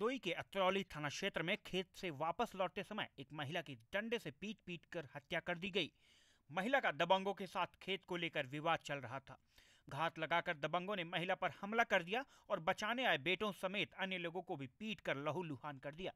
दोई के अतरौली थाना क्षेत्र में खेत से वापस लौटते समय एक महिला की डंडे से पीट पीट कर हत्या कर दी गई महिला का दबंगों के साथ खेत को लेकर विवाद चल रहा था घात लगाकर दबंगों ने महिला पर हमला कर दिया और बचाने आए बेटों समेत अन्य लोगों को भी पीट कर लहूलुहान कर दिया